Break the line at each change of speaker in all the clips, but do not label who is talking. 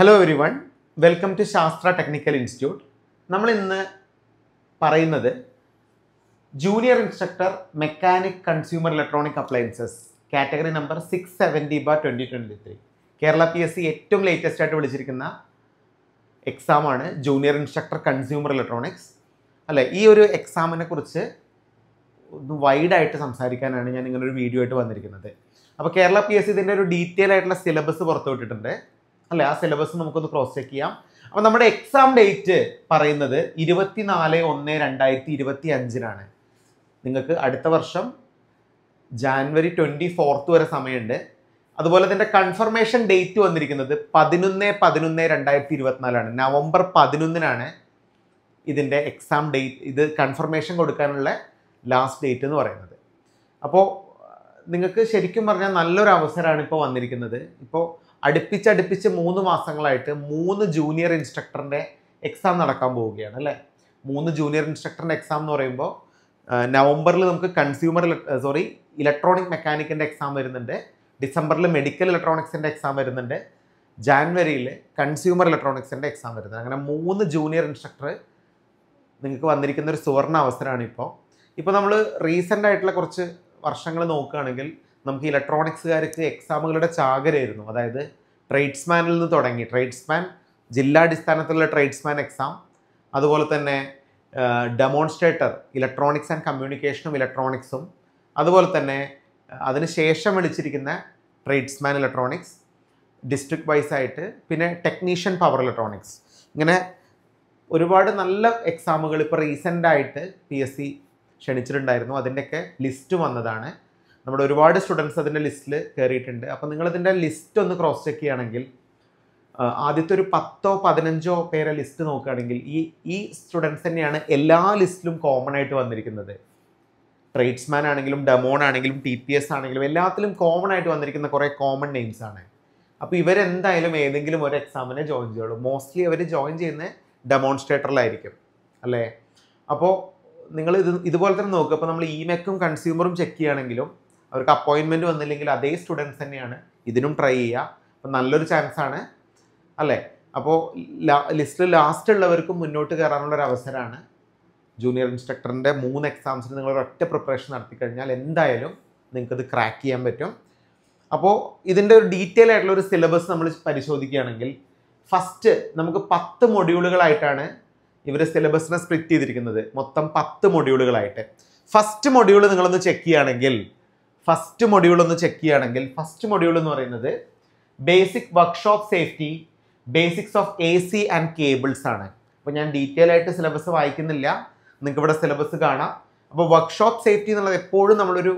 hello everyone welcome to Shastra technical institute നമ്മൾ ഇന്ന് പറയുന്നത് junior instructor mechanic consumer electronic appliances category number six seventy bar twenty twenty three Kerala P S C ഏറ്റവും latest ആയിട്ട് വിളിച്ചിരിക്കുന്ന എക്സാമാണ് junior instructor consumer electronics അല്ലേ ഈ ഒരു എക്സാമിനെ കുറിച്ച് ഒന്ന് വൈഡായിട്ട് സംസാരിക്കാനാണ് ഞാൻ ഇങ്ങനൊരു വീഡിയോ ആയിട്ട് വന്നിരിക്കുന്നത് അപ്പോൾ കേരള പി എസ് സി ഇതിൻ്റെ ഒരു ഡീറ്റെയിൽ ആയിട്ടുള്ള സിലബസ് പുറത്തുവിട്ടിട്ടുണ്ട് അല്ലെ ആ സിലബസ് നമുക്കൊന്ന് ക്രോസ് ചെക്ക് ചെയ്യാം അപ്പം നമ്മുടെ എക്സാം ഡേറ്റ് പറയുന്നത് ഇരുപത്തിനാല് ഒന്ന് രണ്ടായിരത്തി ഇരുപത്തി അഞ്ചിനാണ് നിങ്ങൾക്ക് അടുത്ത വർഷം ജാൻവരി ട്വൻറ്റി ഫോർത്ത് വരെ സമയമുണ്ട് അതുപോലെ തന്നെ കൺഫർമേഷൻ ഡേറ്റ് വന്നിരിക്കുന്നത് പതിനൊന്ന് പതിനൊന്ന് രണ്ടായിരത്തി ഇരുപത്തിനാലാണ് നവംബർ പതിനൊന്നിനാണ് ഇതിൻ്റെ എക്സാം ഡേറ്റ് ഇത് കൺഫർമേഷൻ കൊടുക്കാനുള്ള ലാസ്റ്റ് ഡേറ്റ് എന്ന് പറയുന്നത് അപ്പോൾ നിങ്ങൾക്ക് ശരിക്കും പറഞ്ഞാൽ നല്ലൊരു അവസരമാണ് ഇപ്പോൾ വന്നിരിക്കുന്നത് ഇപ്പോൾ അടുപ്പിച്ചടുപ്പിച്ച് മൂന്ന് മാസങ്ങളായിട്ട് മൂന്ന് ജൂനിയർ ഇൻസ്ട്രക്ടറിൻ്റെ എക്സാം നടക്കാൻ പോവുകയാണ് അല്ലേ മൂന്ന് ജൂനിയർ ഇൻസ്ട്രക്ടറിൻ്റെ എക്സാം എന്ന് പറയുമ്പോൾ നവംബറിൽ നമുക്ക് കൺസ്യൂമർ സോറി ഇലക്ട്രോണിക് മെക്കാനിക്കിൻ്റെ എക്സാം വരുന്നുണ്ട് ഡിസംബറിൽ മെഡിക്കൽ ഇലക്ട്രോണിക്സിൻ്റെ എക്സാം വരുന്നുണ്ട് ജാനുവരിയിൽ കൺസ്യൂമർ ഇലക്ട്രോണിക്സിൻ്റെ എക്സാം വരുന്നത് അങ്ങനെ മൂന്ന് ജൂനിയർ ഇൻസ്ട്രക്ടർ നിങ്ങൾക്ക് വന്നിരിക്കുന്ന ഒരു സുവർണ അവസരമാണ് ഇപ്പോൾ ഇപ്പോൾ നമ്മൾ റീസെൻ്റ് ആയിട്ടുള്ള കുറച്ച് വർഷങ്ങൾ നോക്കുകയാണെങ്കിൽ നമുക്ക് ഇലക്ട്രോണിക്സുകാർക്ക് എക്സാമുകളുടെ ചാകരയായിരുന്നു അതായത് ട്രേഡ്സ്മാനിൽ നിന്ന് തുടങ്ങി ട്രേഡ്സ്മാൻ ജില്ലാടിസ്ഥാനത്തിലുള്ള ട്രേഡ്സ്മാൻ എക്സാം അതുപോലെ തന്നെ ഡെമോൺസ്ട്രേറ്റർ ഇലക്ട്രോണിക്സ് ആൻഡ് കമ്മ്യൂണിക്കേഷനും ഇലക്ട്രോണിക്സും അതുപോലെ തന്നെ അതിനുശേഷം വിളിച്ചിരിക്കുന്ന ട്രേഡ്സ്മാൻ ഇലക്ട്രോണിക്സ് ഡിസ്ട്രിക്ട് വൈസ് ആയിട്ട് പിന്നെ ടെക്നീഷ്യൻ പവർ ഇലക്ട്രോണിക്സ് ഇങ്ങനെ ഒരുപാട് നല്ല എക്സാമുകൾ ഇപ്പോൾ റീസെൻ്റായിട്ട് പി എസ് സി ക്ഷണിച്ചിട്ടുണ്ടായിരുന്നു അതിൻ്റെയൊക്കെ ലിസ്റ്റ് വന്നതാണ് നമ്മുടെ ഒരുപാട് സ്റ്റുഡൻസ് അതിൻ്റെ ലിസ്റ്റിൽ കയറിയിട്ടുണ്ട് അപ്പോൾ നിങ്ങളതിൻ്റെ ലിസ്റ്റ് ഒന്ന് ക്രോസ് ചെക്ക് ചെയ്യുകയാണെങ്കിൽ ആദ്യത്തെ ഒരു പത്തോ പതിനഞ്ചോ പേരെ ലിസ്റ്റ് നോക്കുകയാണെങ്കിൽ ഈ ഈ സ്റ്റുഡൻസ് തന്നെയാണ് എല്ലാ ലിസ്റ്റിലും കോമൺ ആയിട്ട് വന്നിരിക്കുന്നത് ട്രേഡ്സ്മാൻ ആണെങ്കിലും ഡെമോൺ ആണെങ്കിലും ടി പി എസ് ആണെങ്കിലും എല്ലാത്തിലും കോമൺ ആയിട്ട് വന്നിരിക്കുന്ന കുറേ കോമൺ നെയിംസ് ആണ് അപ്പോൾ ഇവരെന്തായാലും ഏതെങ്കിലും ഒരു എക്സാമിനെ ജോയിൻ ചെയ്യുള്ളൂ മോസ്റ്റ്ലി അവർ ജോയിൻ ചെയ്യുന്ന ഡെമോൺസ്ട്രേറ്ററിലായിരിക്കും അല്ലേ അപ്പോൾ നിങ്ങൾ ഇത് ഇതുപോലെ തന്നെ നോക്കുക അപ്പോൾ നമ്മൾ ഇമെക്കും കൺസ്യൂമറും ചെക്ക് ചെയ്യുകയാണെങ്കിലും അവർക്ക് അപ്പോയിൻമെൻറ്റ് വന്നില്ലെങ്കിൽ അതേ സ്റ്റുഡൻസ് തന്നെയാണ് ഇതിനും ട്രൈ ചെയ്യുക അപ്പം നല്ലൊരു ചാൻസാണ് അല്ലേ അപ്പോൾ ലിസ്റ്റിൽ ലാസ്റ്റ് ഉള്ളവർക്കും മുന്നോട്ട് കയറാനുള്ളൊരു അവസരമാണ് ജൂനിയർ ഇൻസ്ട്രക്ടറിൻ്റെ മൂന്ന് എക്സാംസിന് നിങ്ങൾ ഒറ്റ പ്രിപ്പറേഷൻ നടത്തി കഴിഞ്ഞാൽ എന്തായാലും നിങ്ങൾക്കത് ക്രാക്ക് ചെയ്യാൻ പറ്റും അപ്പോൾ ഇതിൻ്റെ ഒരു ഡീറ്റെയിൽ ആയിട്ടുള്ള ഒരു സിലബസ് നമ്മൾ പരിശോധിക്കുകയാണെങ്കിൽ ഫസ്റ്റ് നമുക്ക് പത്ത് മൊഡ്യൂളുകളായിട്ടാണ് ഇവർ സിലബസിനെ സ്പ്ലിറ്റ് ചെയ്തിരിക്കുന്നത് മൊത്തം പത്ത് മൊഡ്യൂളുകളായിട്ട് ഫസ്റ്റ് മൊഡ്യൂൾ നിങ്ങളൊന്ന് ചെക്ക് ചെയ്യുകയാണെങ്കിൽ ഫസ്റ്റ് മൊഡ്യൂൾ ഒന്ന് ചെക്ക് ചെയ്യുകയാണെങ്കിൽ ഫസ്റ്റ് മൊഡ്യൂൾ എന്ന് പറയുന്നത് basic workshop safety basics of A C and cables ആണ് അപ്പോൾ ഞാൻ ഡീറ്റെയിൽ ആയിട്ട് സിലബസ് വായിക്കുന്നില്ല നിങ്ങൾക്ക് ഇവിടെ സിലബസ് കാണാം അപ്പോൾ വർക്ക്ഷോപ്പ് സേഫ്റ്റി എന്നുള്ളത് എപ്പോഴും നമ്മളൊരു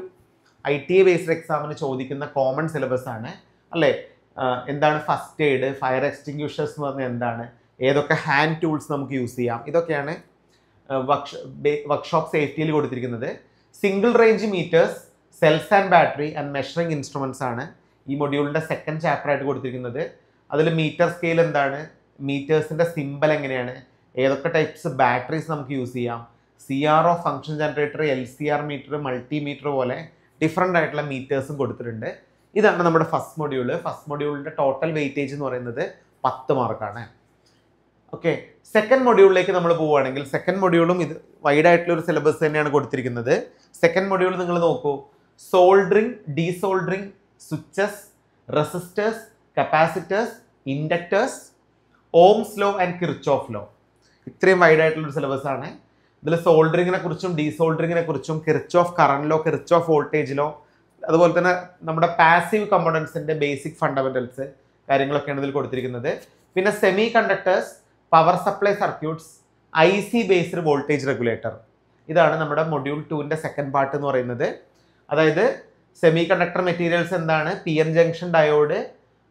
ഐ ടി എ ബേസ്ഡ് എക്സാമിന് ചോദിക്കുന്ന കോമൺ സിലബസ് ആണ് അല്ലേ എന്താണ് ഫസ്റ്റ് എയ്ഡ് ഫയർ എക്സ്റ്റിങ്ഷേഴ്സ് എന്ന് പറഞ്ഞാൽ എന്താണ് ഏതൊക്കെ ഹാൻഡ് ടൂൾസ് നമുക്ക് യൂസ് ചെയ്യാം ഇതൊക്കെയാണ് വർക്ക്ഷോപ്പ് സേഫ്റ്റിയിൽ കൊടുത്തിരിക്കുന്നത് single range meters cells and battery and measuring instruments ആണ് ഈ മൊഡ്യൂളിൻ്റെ സെക്കൻഡ് ചാപ്റ്റർ ആയിട്ട് കൊടുത്തിരിക്കുന്നത് അതിൽ മീറ്റർ സ്കെയിൽ എന്താണ് മീറ്റേഴ്സിൻ്റെ സിമ്പൽ എങ്ങനെയാണ് ഏതൊക്കെ ടൈപ്സ് ബാറ്ററീസ് നമുക്ക് യൂസ് ചെയ്യാം C R O function generator L C R meter multimeter പോലെ ഡിഫറെൻ്റ് ആയിട്ടുള്ള മീറ്റേഴ്സും കൊടുത്തിട്ടുണ്ട് ഇതാണ് നമ്മുടെ ഫസ്റ്റ് മൊഡ്യൂൾ ഫസ്റ്റ് മൊഡ്യൂളിൻ്റെ ടോട്ടൽ വെയിറ്റേജ് എന്ന് പറയുന്നത് പത്ത് മാർക്കാണ് ഓക്കെ സെക്കൻഡ് മൊഡ്യൂളിലേക്ക് നമ്മൾ പോവുകയാണെങ്കിൽ സെക്കൻഡ് മൊഡ്യൂളും ഇത് വൈഡായിട്ടുള്ള ഒരു സിലബസ് തന്നെയാണ് കൊടുത്തിരിക്കുന്നത് സെക്കൻഡ് മൊഡ്യൂൾ നിങ്ങൾ നോക്കൂ soldering desoldering switches resistors capacitors inductors ohms law and Kirchhoff law ഇത്രയും ഒരു സിലബസ് ആണ് ഇതിൽ സോൾഡറിങ്ങിനെ കുറിച്ചും ഡീസോൾഡറിങ്ങിനെ കുറിച്ചും കിർച്ച് ഓഫ് കറണ്ടിലോ കിർച്ച് ഓഫ് വോൾട്ടേജിലോ അതുപോലെ തന്നെ നമ്മുടെ പാസീവ് കമ്പോണൻസിൻ്റെ ബേസിക് ഫണ്ടമെൻറ്റൽസ് കാര്യങ്ങളൊക്കെയാണ് ഇതിൽ കൊടുത്തിരിക്കുന്നത് പിന്നെ semi conductors power supply circuits I C based voltage regulator ഇതാണ് നമ്മുടെ മൊഡ്യൂൾ ടുവിൻ്റെ സെക്കൻഡ് പാർട്ട് എന്ന് പറയുന്നത് അതായത് സെമി കണ്ടക്ടർ മെറ്റീരിയൽസ് എന്താണ് പി എൻ ജംഗ്ഷൻ ഡയോഡ്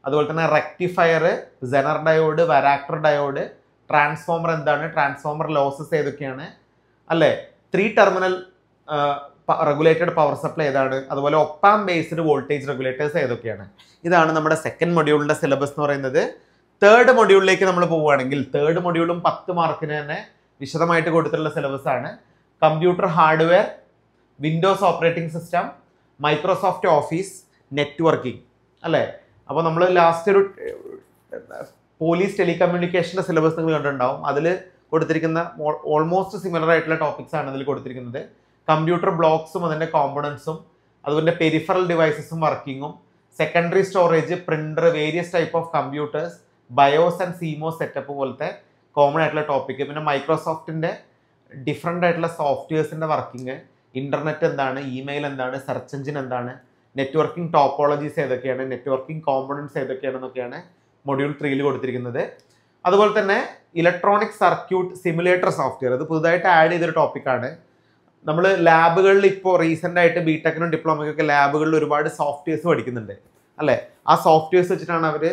അതുപോലെ തന്നെ rectifier zener diode varactor diode transformer എന്താണ് ട്രാൻസ്ഫോമർ ലോസസ് ഏതൊക്കെയാണ് അല്ലേ three terminal regulated power supply ഏതാണ് അതുപോലെ ഒപ്പാം ബേസ്ഡ് വോൾട്ടേജ് റെഗുലേറ്റേഴ്സ് ഏതൊക്കെയാണ് ഇതാണ് നമ്മുടെ സെക്കൻഡ് മൊഡ്യൂളിൻ്റെ സിലബസ് എന്ന് പറയുന്നത് തേർഡ് മൊഡ്യൂളിലേക്ക് നമ്മൾ പോവുകയാണെങ്കിൽ തേർഡ് മൊഡ്യൂളും പത്ത് മാർക്കിന് തന്നെ വിശദമായിട്ട് കൊടുത്തിട്ടുള്ള സിലബസ് ആണ് computer hardware Windows operating system Microsoft Office networking അല്ലേ അപ്പോൾ നമ്മൾ ലാസ്റ്റ് ഒരു പോലീസ് ടെലികമ്മ്യൂണിക്കേഷൻ്റെ സിലബസ് നിങ്ങൾ കണ്ടിട്ടുണ്ടാവും അതിൽ കൊടുത്തിരിക്കുന്ന ഓൾമോസ്റ്റ് സിമിലർ ആയിട്ടുള്ള ടോപ്പിക്സ് ആണ് അതിൽ കൊടുത്തിരിക്കുന്നത് കമ്പ്യൂട്ടർ ബ്ലോക്സും അതിൻ്റെ കോമ്പണൻസും അതുപോലെ പെരിഫറൽ ഡിവൈസസും വർക്കിങ്ങും secondary storage printer various type of computers BIOS and CMOS setup പോലത്തെ കോമൺ ആയിട്ടുള്ള ടോപ്പിക്ക് പിന്നെ മൈക്രോസോഫ്റ്റിൻ്റെ ഡിഫറെൻ്റ് ആയിട്ടുള്ള സോഫ്റ്റ്വെയർസിൻ്റെ വർക്കിംഗ് ഇന്റർനെറ്റ് എന്താണ് ഇമെയിൽ എന്താണ് സെർച്ച് എഞ്ചിൻ എന്താണ് നെറ്റ്വർക്കിംഗ് ടോപ്പോളജീസ് ഏതൊക്കെയാണ് നെറ്റ്വർക്കിംഗ് കോമ്പണൻസ് ഏതൊക്കെയാണെന്നൊക്കെയാണ് മൊഡ്യൂൾ ത്രീയിൽ കൊടുത്തിരിക്കുന്നത് അതുപോലെ തന്നെ ഇലക്ട്രോണിക് സർക്യൂട്ട് സിമുലേറ്റർ സോഫ്റ്റ്വെയർ അത് പുതുതായിട്ട് ആഡ് ചെയ്തൊരു ടോപ്പിക്കാണ് നമ്മൾ ലാബുകളിൽ ഇപ്പോൾ റീസെൻ്റ് ആയിട്ട് ബിടെക്കിനും ഡിപ്ലോമയ്ക്കൊക്കെ ലാബുകളിൽ ഒരുപാട് സോഫ്റ്റ്വെയർസ് പഠിക്കുന്നുണ്ട് അല്ലേ ആ സോഫ്റ്റ്വെയർസ് വെച്ചിട്ടാണ് അവർ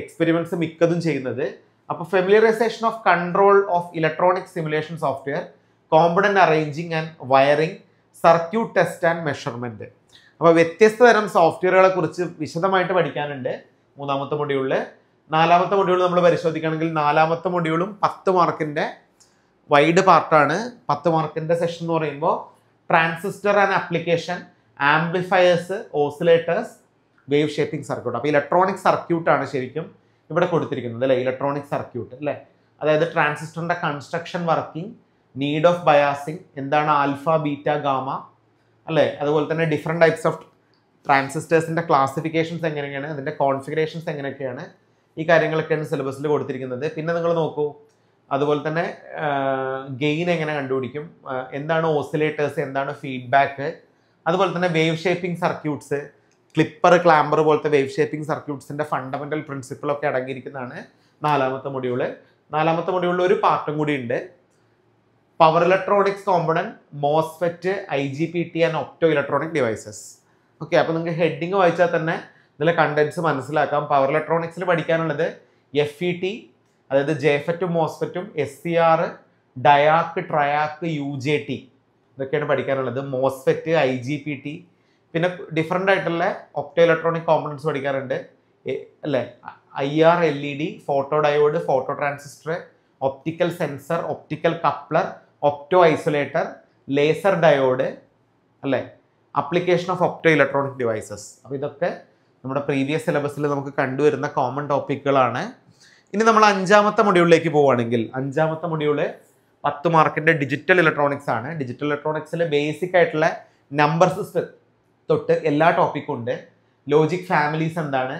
എക്സ്പെരിമെൻറ്റ്സ് മിക്കതും ചെയ്യുന്നത് അപ്പോൾ familiarization of control of electronic simulation software component arranging and wiring circuit test and measurement അപ്പോൾ വ്യത്യസ്ത തരം സോഫ്റ്റ്വെയറുകളെ കുറിച്ച് വിശദമായിട്ട് പഠിക്കാനുണ്ട് മൂന്നാമത്തെ മൊഡ്യൂളിൽ നാലാമത്തെ മൊഡ്യൂൾ നമ്മൾ പരിശോധിക്കുകയാണെങ്കിൽ നാലാമത്തെ മൊഡ്യൂളും പത്ത് മാർക്കിൻ്റെ വൈഡ് പാർട്ടാണ് പത്ത് മാർക്കിൻ്റെ സെഷൻ എന്ന് പറയുമ്പോൾ transistor and application amplifiers oscillators wave shaping circuit അപ്പോൾ ഇലക്ട്രോണിക് സർക്യൂട്ടാണ് ശരിക്കും ഇവിടെ കൊടുത്തിരിക്കുന്നത് അല്ലേ ഇലക്ട്രോണിക് സർക്യൂട്ട് അല്ലേ അതായത് ട്രാൻസിസ്റ്ററിൻ്റെ construction working need of biasing എന്താണ് ആൽഫ ബീറ്റ ഗാമ അല്ലേ അതുപോലെ തന്നെ ഡിഫറെൻറ്റ് ടൈപ്സ് ഓഫ് ട്രാൻസിസ്റ്റേഴ്സിൻ്റെ ക്ലാസിഫിക്കേഷൻസ് എങ്ങനെയാണ് അതിൻ്റെ കോൺഫിഗറേഷൻസ് എങ്ങനെയൊക്കെയാണ് ഈ കാര്യങ്ങളൊക്കെയാണ് സിലബസിൽ കൊടുത്തിരിക്കുന്നത് പിന്നെ നിങ്ങൾ നോക്കൂ അതുപോലെ തന്നെ ഗെയിൻ എങ്ങനെ കണ്ടുപിടിക്കും എന്താണ് ഓസിലേറ്റേഴ്സ് എന്താണ് ഫീഡ്ബാക്ക് അതുപോലെ തന്നെ wave shaping circuits clipper clamper പോലത്തെ വേവ് ഷേപ്പിംഗ് സർക്യൂട്ട്സിൻ്റെ ഫണ്ടമെൻ്റൽ പ്രിൻസിപ്പിളൊക്കെ അടങ്ങിയിരിക്കുന്നതാണ് നാലാമത്തെ മൊഡ്യൂള് നാലാമത്തെ മൊഡ്യൂളിൽ ഒരു പാർട്ടും കൂടി ഉണ്ട് power electronics component MOSFET I G B T and opto electronic devices okay അപ്പോൾ നിങ്ങൾക്ക് ഹെഡിങ് വായിച്ചാൽ തന്നെ ഇതിലെ കണ്ടൻസ് മനസ്സിലാക്കാം പവർ ഇലക്ട്രോണിക്സിൽ പഠിക്കാനുള്ളത് എഫ് ഇ ടി അതായത് ജെഫറ്റും മോസ്ഫെറ്റും S C R diac triac U J T ഇതൊക്കെയാണ് പഠിക്കാനുള്ളത് MOSFET I G B T പിന്നെ ഡിഫറെൻ്റ് ആയിട്ടുള്ള ഒപ്റ്റോ ഇലക്ട്രോണിക് കോമ്പണൻസ് പഠിക്കാറുണ്ട് അല്ലേ I R L E D photo diode photo transistor optical sensor optical coupler opto isolator laser diode അല്ലേ application of opto electronic devices അപ്പോൾ ഇതൊക്കെ നമ്മുടെ previous സിലബസിൽ നമുക്ക് കണ്ടുവരുന്ന കോമൺ ടോപ്പിക്കുകളാണ് ഇനി നമ്മൾ അഞ്ചാമത്തെ മൊഡ്യൂളിലേക്ക് പോവുകയാണെങ്കിൽ അഞ്ചാമത്തെ മൊഡ്യൂള് പത്ത് മാർക്കിൻ്റെ ഡിജിറ്റൽ ഇലക്ട്രോണിക്സ് ആണ് ഡിജിറ്റൽ ഇലക്ട്രോണിക്സിലെ ബേസിക് ആയിട്ടുള്ള നമ്പർ സിസ്റ്റം തൊട്ട് എല്ലാ ടോപ്പിക്കും ഉണ്ട് ലോജിക് ഫാമിലീസ് എന്താണ്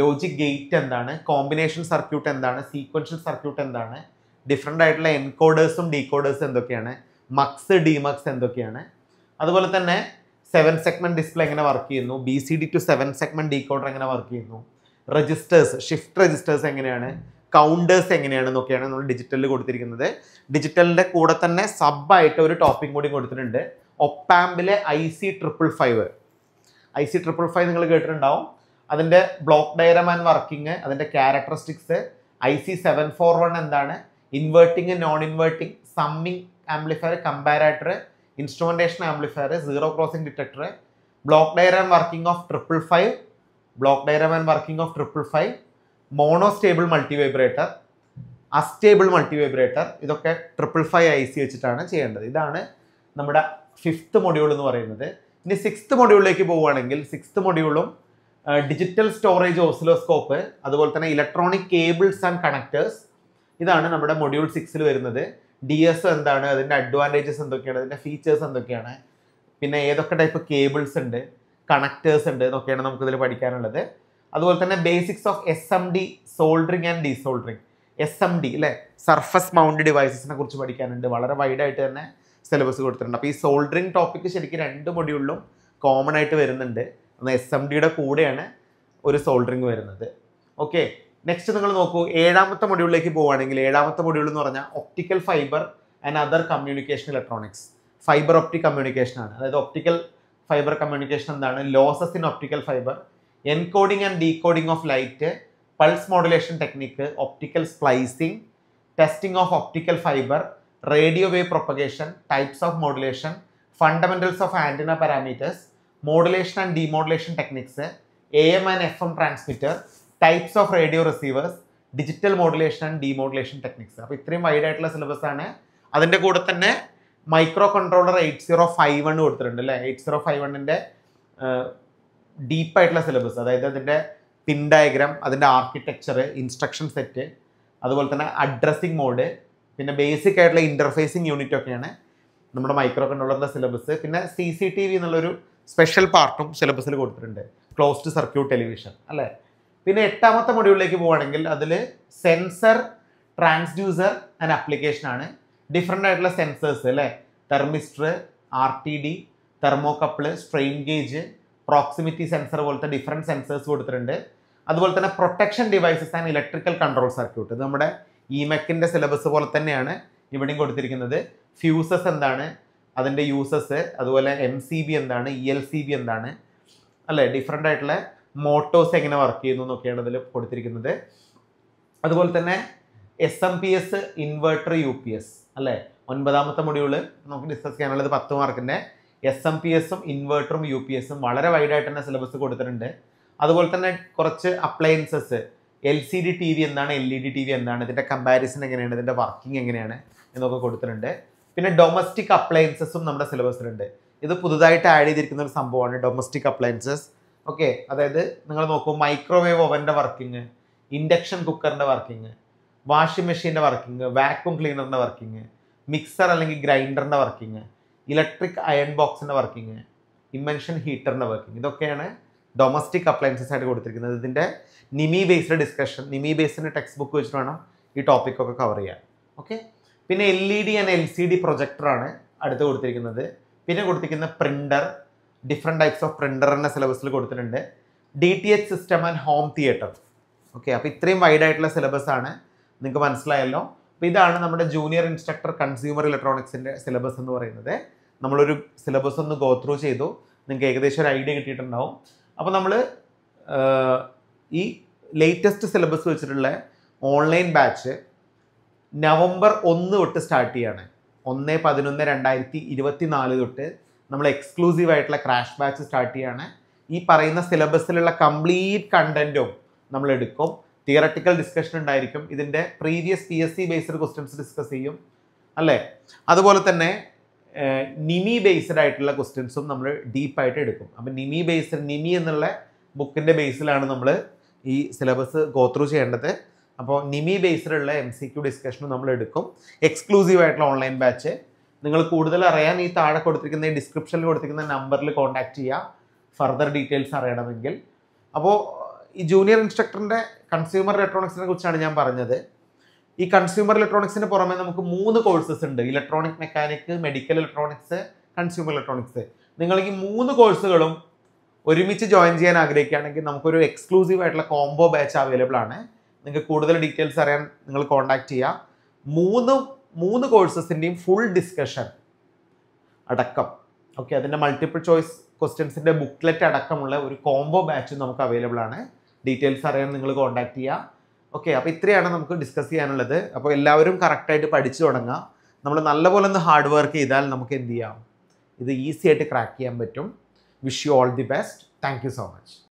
ലോജിക് ഗേറ്റ് എന്താണ് കോമ്പിനേഷൻ സർക്യൂട്ട് എന്താണ് സീക്വൻഷ്യൽ സർക്യൂട്ട് എന്താണ് ഡിഫറെൻ്റ് ആയിട്ടുള്ള എൻകോഡേഴ്സും ഡീകോഡേഴ്സും എന്തൊക്കെയാണ് മക്സ് ഡിമക്സ് എന്തൊക്കെയാണ് അതുപോലെ തന്നെ സെവൻ സെഗ്മെൻറ്റ് ഡിസ്പ്ലേ എങ്ങനെ വർക്ക് ചെയ്യുന്നു B C D to seven segment decoder എങ്ങനെ വർക്ക് ചെയ്യുന്നു രജിസ്റ്റേഴ്സ് ഷിഫ്റ്റ് രജിസ്റ്റേഴ്സ് എങ്ങനെയാണ് കൗണ്ടേഴ്സ് എങ്ങനെയാണെന്നൊക്കെയാണ് നമ്മൾ ഡിജിറ്റലിൽ കൊടുത്തിരിക്കുന്നത് ഡിജിറ്റലിൻ്റെ കൂടെ തന്നെ സബായിട്ട് ഒരു ടോപ്പിംഗ് കൂടി കൊടുത്തിട്ടുണ്ട് ഒപ്പാമ്പിലെ I C triple five I C triple five നിങ്ങൾ കേട്ടിട്ടുണ്ടാവും അതിൻ്റെ ബ്ലോക്ക് ഡയഗ്രം ആൻഡ് വർക്കിംഗ് അതിൻ്റെ characteristics I C seven four one എന്താണ് inverting non inverting summing amplifier comparator instrumentation amplifier zero crossing detector block diagram working of triple five block diagram and working of triple five mono stable multi vibrator astable multi vibrator ഇതൊക്കെ triple five I C വെച്ചിട്ടാണ് ചെയ്യേണ്ടത് ഇതാണ് നമ്മുടെ fifth module എന്ന് പറയുന്നത് ഇനി sixth മൊഡ്യൂളിലേക്ക് പോവുകയാണെങ്കിൽ സിക്സ്ത് മൊഡ്യൂളും ഡിജിറ്റൽ സ്റ്റോറേജ് ഓസിലോസ്കോപ്പ് അതുപോലെ തന്നെ ഇലക്ട്രോണിക് കേബിൾസ് ആൻഡ് കണക്ടേഴ്സ് ഇതാണ് നമ്മുടെ മൊഡ്യൂൾ സിക്സിൽ വരുന്നത് ഡി എസ് എന്താണ് അതിൻ്റെ അഡ്വാൻറ്റേജസ് എന്തൊക്കെയാണ് അതിൻ്റെ ഫീച്ചേഴ്സ് എന്തൊക്കെയാണ് പിന്നെ ഏതൊക്കെ ടൈപ്പ് കേബിൾസ് ഉണ്ട് കണക്റ്റേഴ്സ് ഉണ്ട് എന്നൊക്കെയാണ് നമുക്കിതിൽ പഠിക്കാനുള്ളത് അതുപോലെ തന്നെ basics of S M D soldering and desoldering S M D അല്ലേ സർഫസ് മൗണ്ട് ഡിവൈസസിനെ കുറിച്ച് പഠിക്കാനുണ്ട് വളരെ വൈഡായിട്ട് തന്നെ സിലബസ് കൊടുത്തിട്ടുണ്ട് അപ്പോൾ ഈ സോൾഡറിങ് ടോപ്പിക്ക് ശരിക്കും രണ്ട് മൊഡ്യൂളിലും കോമൺ ആയിട്ട് വരുന്നുണ്ട് എന്നാൽ എസ് എം ഡിയുടെ കൂടെയാണ് ഒരു സോൾഡറിങ് വരുന്നത് ഓക്കെ നെക്സ്റ്റ് നിങ്ങൾ നോക്കൂ ഏഴാമത്തെ മൊഡ്യൂളിലേക്ക് പോവുകയാണെങ്കിൽ ഏഴാമത്തെ മൊഡ്യൂൾ എന്ന് പറഞ്ഞാൽ optical fibre and other communication electronics fibre optic communication ആണ് അതായത് ഒപ്റ്റിക്കൽ ഫൈബർ കമ്മ്യൂണിക്കേഷൻ എന്താണ് losses in optical fibre encoding and decoding of light pulse modulation technique optical splicing testing of optical fibre radio wave propagation types of modulation fundamentals of antenna parameters modulation and demodulation techniques A M and F M transmitter types of radio receivers digital modulation and demodulation techniques അപ്പോൾ ഇത്രയും wide ആയിട്ടുള്ള syllabus ആണ് അതിൻ്റെ കൂടെ തന്നെ micro controller eight zero five one കൊടുത്തിട്ടുണ്ട് അല്ലേ eight zero five വണ്ണിൻ്റെ ഡീപ്പായിട്ടുള്ള സിലബസ് അതായത് അതിൻ്റെ പിൻ ഡയഗ്രാം അതിൻ്റെ ആർക്കിടെക്ചർ ഇൻസ്ട്രക്ഷൻ സെറ്റ് അതുപോലെ തന്നെ അഡ്രസ്സിങ് മോഡ് പിന്നെ ബേസിക് ആയിട്ടുള്ള ഇൻ്റർഫേസിങ് യൂണിറ്റ് ഒക്കെയാണ് നമ്മുടെ മൈക്രോ കൺട്രോളറിൻ്റെ സിലബസ് പിന്നെ സി സി ടി വി എന്നുള്ളൊരു സ്പെഷ്യൽ പാർട്ടും സിലബസിൽ കൊടുത്തിട്ടുണ്ട് ക്ലോസ്ഡ് സർക്യൂട്ട് ടെലിവിഷൻ അല്ലേ പിന്നെ എട്ടാമത്തെ മൊഡ്യൂളിലേക്ക് പോവുകയാണെങ്കിൽ അതിൽ സെൻസർ ട്രാൻസ്ഡ്യൂസർ ആൻഡ് ആപ്ലിക്കേഷൻ ആണ് ഡിഫറെൻ്റ് ആയിട്ടുള്ള സെൻസേഴ്സ് അല്ലേ thermistor R T D thermocouple strain gauge proximity sensor പോലത്തെ ഡിഫറെൻറ്റ് സെൻസേഴ്സ് കൊടുത്തിട്ടുണ്ട് അതുപോലെ തന്നെ protection devices and electrical control circuit ഇത് നമ്മുടെ ഇമെക്കിൻ്റെ e e സിലബസ് പോലെ തന്നെയാണ് ഇവിടെയും കൊടുത്തിരിക്കുന്നത് ഫ്യൂസസ് എന്താണ് അതിൻ്റെ യൂസസ് അതുപോലെ എം സി ബി എന്താണ് ഇ എൽ സി ബി എന്താണ് അല്ലേ ഡിഫറെൻ്റ് ആയിട്ടുള്ള മോട്ടോസ് എങ്ങനെ വർക്ക് ചെയ്യുന്നു എന്നൊക്കെയാണ് ഇതിൽ കൊടുത്തിരിക്കുന്നത് അതുപോലെ തന്നെ S M P S inverter U P S അല്ലേ ഒൻപതാമത്തെ മൊഡ്യൂള് നമുക്ക് ഡിസ്കസ് ചെയ്യാനുള്ളത് പത്ത് മാർക്കിൻ്റെ എസ് എം പി എസും ഇൻവേർട്ടറും യു പി എസും വളരെ വൈഡായിട്ട് തന്നെ സിലബസ് കൊടുത്തിട്ടുണ്ട് അതുപോലെ തന്നെ കുറച്ച് appliances L C D T V എന്താണ് L E D T V എന്താണ് ഇതിൻ്റെ കമ്പാരിസൺ എങ്ങനെയാണ് ഇതിൻ്റെ വർക്കിംഗ് എങ്ങനെയാണ് എന്നൊക്കെ കൊടുത്തിട്ടുണ്ട് പിന്നെ ഡൊമസ്റ്റിക് അപ്ലയൻസസും നമ്മുടെ സിലബസിലുണ്ട് ഇത് പുതുതായിട്ട് ആഡ് ചെയ്തിരിക്കുന്ന ഒരു സംഭവമാണ് ഡൊമസ്റ്റിക് അപ്ലയൻസസ് ഓക്കെ അതായത് നിങ്ങൾ നോക്കൂ മൈക്രോവേവ് ഓവൻ്റെ വർക്കിംഗ് ഇൻഡക്ഷൻ കുക്കറിൻ്റെ വർക്കിംഗ് വാഷിംഗ് മെഷീൻ്റെ വർക്കിംഗ് വാക്യൂം ക്ലീനറിൻ്റെ വർക്കിംഗ് മിക്സർ അല്ലെങ്കിൽ ഗ്രൈൻഡറിൻ്റെ വർക്കിംഗ് ഇലക്ട്രിക് അയൺ ബോക്സിൻ്റെ വർക്കിംഗ് ഇമ്മൻഷൻ ഹീറ്ററിൻ്റെ വർക്കിംഗ് ഇതൊക്കെയാണ് ഡൊമസ്റ്റിക് അപ്ലയൻസസ് ആയിട്ട് കൊടുത്തിരിക്കുന്നത് ഇതിൻ്റെ നിമി ബേസ്ഡ് ഡിസ്കഷൻ നിമി ബേസിൻ്റെ ടെക്സ്റ്റ് ബുക്ക് വെച്ചിട്ട് വേണം ഈ ടോപ്പിക്കൊക്കെ കവർ ചെയ്യാൻ ഓക്കെ പിന്നെ L E D and L C D പ്രൊജക്ടറാണ് അടുത്ത് കൊടുത്തിരിക്കുന്നത് പിന്നെ കൊടുത്തിരിക്കുന്ന പ്രിൻ്റർ ഡിഫറെൻ്റ് ടൈപ്സ് ഓഫ് പ്രിൻ്ററിൻ്റെ സിലബസിൽ കൊടുത്തിട്ടുണ്ട് D T H system and home theatre okay അപ്പോൾ ഇത്രയും വൈഡ് ആയിട്ടുള്ള സിലബസ് ആണ് നിങ്ങൾക്ക് മനസ്സിലായല്ലോ അപ്പോൾ ഇതാണ് നമ്മുടെ ജൂനിയർ ഇൻസ്ട്രക്ടർ കൺസ്യൂമർ ഇലക്ട്രോണിക്സിൻ്റെ സിലബസ് എന്ന് പറയുന്നത് നമ്മളൊരു സിലബസ് ഒന്ന് ഗോ ത്രൂ ചെയ്തു നിങ്ങൾക്ക് ഏകദേശം ഒരു ഐഡിയ കിട്ടിയിട്ടുണ്ടാവും അപ്പോൾ നമ്മൾ ഈ ലേറ്റസ്റ്റ് സിലബസ് വെച്ചിട്ടുള്ള ഓൺലൈൻ ബാച്ച് നവംബർ ഒന്ന് തൊട്ട് സ്റ്റാർട്ട് ചെയ്യാണ് ഒന്ന് പതിനൊന്ന് രണ്ടായിരത്തി ഇരുപത്തി നാല് തൊട്ട് നമ്മൾ എക്സ്ക്ലൂസീവ് ആയിട്ടുള്ള ക്രാഷ് ബാച്ച് സ്റ്റാർട്ട് ചെയ്യാണ് ഈ പറയുന്ന സിലബസിലുള്ള കംപ്ലീറ്റ് കണ്ടന്റും നമ്മൾ എടുക്കും തിയറട്ടിക്കൽ ഡിസ്കഷൻ ഉണ്ടായിരിക്കും ഇതിൻ്റെ previous P S C based questions discuss ചെയ്യും അല്ലേ അതുപോലെ തന്നെ നിമി ബേസ്ഡ് ആയിട്ടുള്ള ക്വസ്റ്റ്യൻസും നമ്മൾ ഡീപ്പായിട്ട് എടുക്കും അപ്പം നിമി ബേസ്ഡ് നിമി എന്നുള്ള ബുക്കിൻ്റെ ബേസിലാണ് നമ്മൾ ഈ സിലബസ് ഗോത്രൂ ചെയ്യേണ്ടത് അപ്പോൾ നിമി ബേസിലുള്ള എം സി ക്യു ഡിസ്കഷനും നമ്മൾ എടുക്കും എക്സ്ക്ലൂസീവ് ആയിട്ടുള്ള ഓൺലൈൻ ബാച്ച് നിങ്ങൾ കൂടുതൽ അറിയാൻ ഈ താഴെ കൊടുത്തിരിക്കുന്ന ഈ ഡിസ്ക്രിപ്ഷനിൽ കൊടുത്തിരിക്കുന്ന നമ്പറിൽ കോൺടാക്ട് ചെയ്യുക ഫർദർ ഡീറ്റെയിൽസ് അറിയണമെങ്കിൽ അപ്പോൾ ഈ ജൂനിയർ ഇൻസ്ട്രക്ടറിൻ്റെ കൺസ്യൂമർ ഇലക്ട്രോണിക്സിനെ കുറിച്ചാണ് ഞാൻ പറഞ്ഞത് ഈ കൺസ്യൂമർ ഇലക്ട്രോണിക്സിന് പുറമെ നമുക്ക് മൂന്ന് കോഴ്സസ് ഉണ്ട് electronic mechanic medical electronics consumer electronics നിങ്ങൾ ഈ മൂന്ന് കോഴ്സുകളും ഒരുമിച്ച് ജോയിൻ ചെയ്യാൻ ആഗ്രഹിക്കുകയാണെങ്കിൽ നമുക്കൊരു എക്സ്ക്ലൂസീവ് ആയിട്ടുള്ള കോംബോ ബാച്ച് അവൈലബിൾ ആണ് നിങ്ങൾക്ക് കൂടുതൽ ഡീറ്റെയിൽസ് അറിയാൻ നിങ്ങൾ കോൺടാക്ട് ചെയ്യുക മൂന്നും മൂന്ന് കോഴ്സസിൻ്റെയും ഫുൾ ഡിസ്കഷൻ അടക്കം ഓക്കെ അതിൻ്റെ മൾട്ടിപ്പിൾ ചോയ്സ് ക്വസ്റ്റ്യൻസിൻ്റെ ബുക്ക്ലെറ്റ് അടക്കമുള്ള ഒരു കോംബോ ബാച്ചും നമുക്ക് അവൈലബിൾ ആണ് ഡീറ്റെയിൽസ് അറിയാൻ നിങ്ങൾ കോൺടാക്ട് ചെയ്യുക ഓക്കെ അപ്പോൾ ഇത്രയാണ് നമുക്ക് ഡിസ്കസ് ചെയ്യാനുള്ളത് അപ്പോൾ എല്ലാവരും കറക്റ്റായിട്ട് പഠിച്ചു തുടങ്ങുക നമ്മൾ നല്ലപോലെ ഒന്ന് ഹാർഡ് വർക്ക് ചെയ്താൽ നമുക്ക് എന്ത് ചെയ്യാം ഇത് ഈസി ആയിട്ട് ക്രാക്ക് ചെയ്യാൻ പറ്റും wish you all the best thank so much